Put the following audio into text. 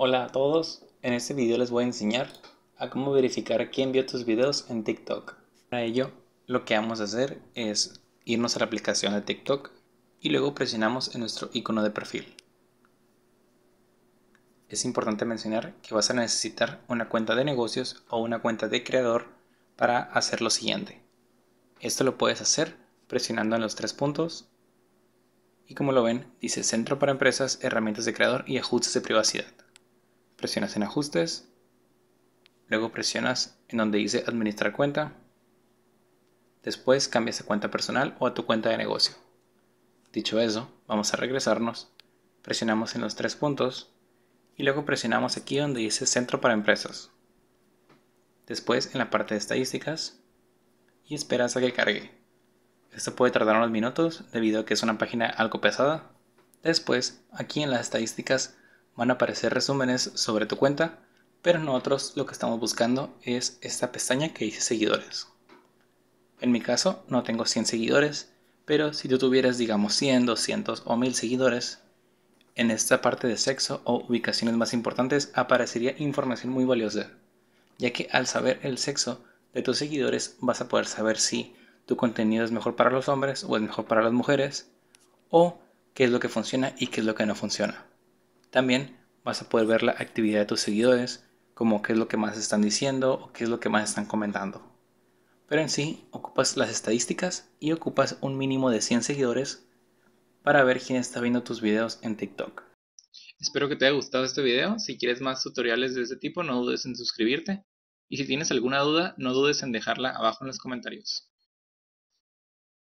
Hola a todos, en este video les voy a enseñar a cómo verificar quién vio tus videos en TikTok. Para ello, lo que vamos a hacer es irnos a la aplicación de TikTok y luego presionamos en nuestro icono de perfil. Es importante mencionar que vas a necesitar una cuenta de negocios o una cuenta de creador para hacer lo siguiente. Esto lo puedes hacer presionando en los tres puntos y como lo ven, dice Centro para Empresas, Herramientas de Creador y Ajustes de Privacidad presionas en ajustes, luego presionas en donde dice administrar cuenta, después cambias a cuenta personal o a tu cuenta de negocio. Dicho eso, vamos a regresarnos, presionamos en los tres puntos y luego presionamos aquí donde dice centro para empresas. Después en la parte de estadísticas y esperas a que cargue. Esto puede tardar unos minutos debido a que es una página algo pesada. Después, aquí en las estadísticas van a aparecer resúmenes sobre tu cuenta, pero nosotros lo que estamos buscando es esta pestaña que dice seguidores. En mi caso no tengo 100 seguidores, pero si tú tuvieras digamos 100, 200 o 1000 seguidores, en esta parte de sexo o ubicaciones más importantes aparecería información muy valiosa, ya que al saber el sexo de tus seguidores vas a poder saber si tu contenido es mejor para los hombres o es mejor para las mujeres, o qué es lo que funciona y qué es lo que no funciona. También vas a poder ver la actividad de tus seguidores, como qué es lo que más están diciendo o qué es lo que más están comentando. Pero en sí, ocupas las estadísticas y ocupas un mínimo de 100 seguidores para ver quién está viendo tus videos en TikTok. Espero que te haya gustado este video. Si quieres más tutoriales de este tipo, no dudes en suscribirte. Y si tienes alguna duda, no dudes en dejarla abajo en los comentarios.